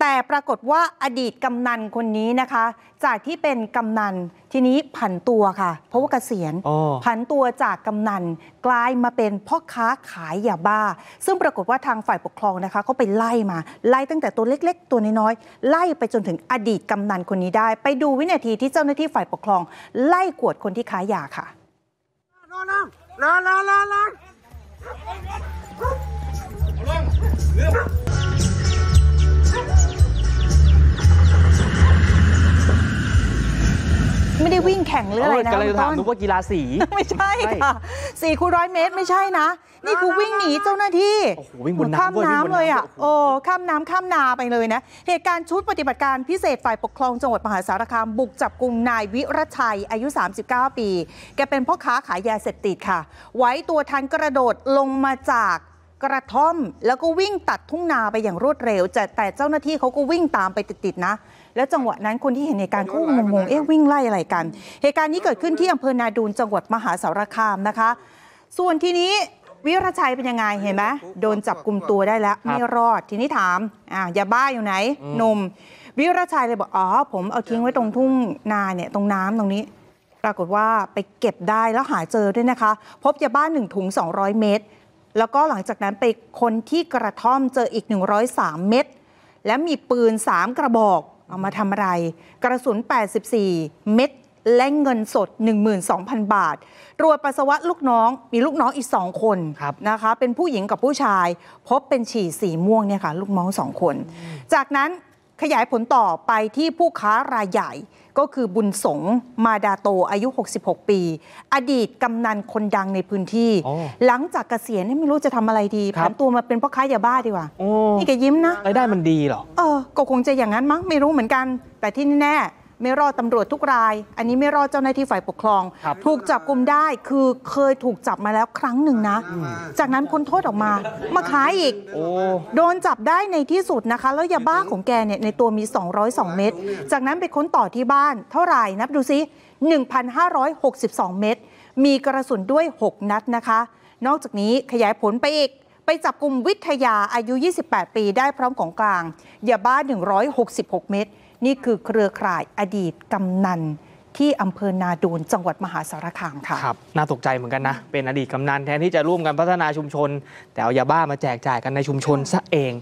แต่ปรากฏว่าอดีตกำนันคนนี้นะคะ จากที่เป็นกำนันทีนี้ผันตัวค่ะเพราะว่าเกษียณผันตัวจากกำนันกลายมาเป็นพ่อค้าขายยาบ้า ซึ่งปรากฏว่าทางฝ่ายปกครองนะคะเขาไปไล่มาไล่ตั้งแต่ตัวเล็กๆ ตัวน้อยๆไล่ไปจนถึงอดีตกำนันคนนี้ได้ ไปดูวินาทีที่เจ้าหน้าที่ฝ่ายปกครอง ไล่กวดคนที่ขายยาค่ะลงลงลงลงลงไม่ได้วิ่งแข่งหรืออะไรนะก็เลยถามนึกว่ากีฬาสี ไม่ใช่ค่ะ สี่คูร้อยเมตรไม่ใช่นะ นี่คือวิ่งหนีเจ้าหน้าที่วข้ามน้ำเลยอ่ะโอ้ข้ามน้ำข้ามนาไปเลยนะ เหตุการณ์ชุดปฏิบัติการพิเศษฝ่ายปกครองจังหวัดมหาสารคามบุกจับกลุ่มนายวิรชัยอายุ 39 ปี แกเป็นพ่อค้าขายยาเสพติดค่ะไว้ตัวทันกระโดดลงมาจากกระท่อมแล้วก็วิ่งตัดทุ่งนาไปอย่างรวดเร็ว แต่เจ้าหน้าที่เขาก็วิ่งตามไปติด ๆ นะ แล้วจังหวะนั้นคนที่เห็นเหตุการณ์ก็งงๆเอ๊ะวิ่งไล่อะไรกัน เหตุการณ์นี้เกิดขึ้นที่อำเภอนาดูนจังหวัดมหาสารคามนะคะ ส่วนทีนี้วิรชัยเป็นยังไง เห็นไหมโดนจับกลุ่มตัวได้แล้วไม่รอดทีนี้ถามอ่ะยาบ้าอยู่ไหนหนุ่มวิรชัยเลยบอกอ๋อผมเอาทิ้งไว้ตรงทุ่งนาเนี่ยตรงน้ำตรงนี้ ปรากฏว่าไปเก็บได้แล้วหาเจอด้วยนะคะ พบยาบ้าหนึ่งถุง200 เมตรแล้วก็หลังจากนั้นไปคนที่กระท่อมเจออีก 103 เม็ดและมีปืน 3 กระบอก เอามาทำอะไร กระสุน 84 เม็ดและเงินสด 12,000 บาท รวจปัสสาวะลูกน้องมีลูกน้องอีก 2 คนคนะคะเป็นผู้หญิงกับผู้ชายพบเป็นฉี่สีม่วงเนี่ยค่ะลูกน้องสองคน จากนั้นขยายผลต่อไปที่ผู้ค้ารายใหญ่ ก็คือบุญสงมาดาโตอายุ 66 ปี อดีตกำนันคนดังในพื้นที่ หลังจากเกษียณไม่รู้จะทำอะไรดีผันตัวมาเป็นพ่อค้ายาบ้าดีกว่านี่แกยิ้มนะรายได้มันดีเหรอ เออ ก็คงจะอย่างนั้นมั้ง ไม่รู้เหมือนกัน แต่ที่แน่ไม่รอดตำรวจทุกราย อันนี้ไม่รอดเจ้าหน้าที่ฝ่ายปกครอง ถูกจับกลุมได้ คือเคยถูกจับมาแล้วครั้งหนึ่งนะ จากนั้นพ้นโทษออกมา มาขายอีกโโดนจับได้ในที่สุดนะคะ แล้วยาบ้าของแกเนี่ยในตัวมี 202 เม็ด จากนั้นไปค้นต่อที่บ้านเท่าไหร่นับดูซิ 1,562 เม็ด มีกระสุนด้วย 6 นัดนะคะ นอกจากนี้ขยายผลไปอีก ไปจับกลุ่มวิทยาอายุ 28 ปีได้พร้อมของกลางยาบ้า 166 เม็ดนี่คือเครือข่ายอดีตกำนันที่อำเภอนาดูนจังหวัดมหาสารคามค่ะ ครับ น่าตกใจเหมือนกันนะ เป็นอดีตกำนันแทนที่จะร่วมกันพัฒนาชุมชน แต่เอายาบ้ามาแจกจ่ายกันในชุมชนซะเอง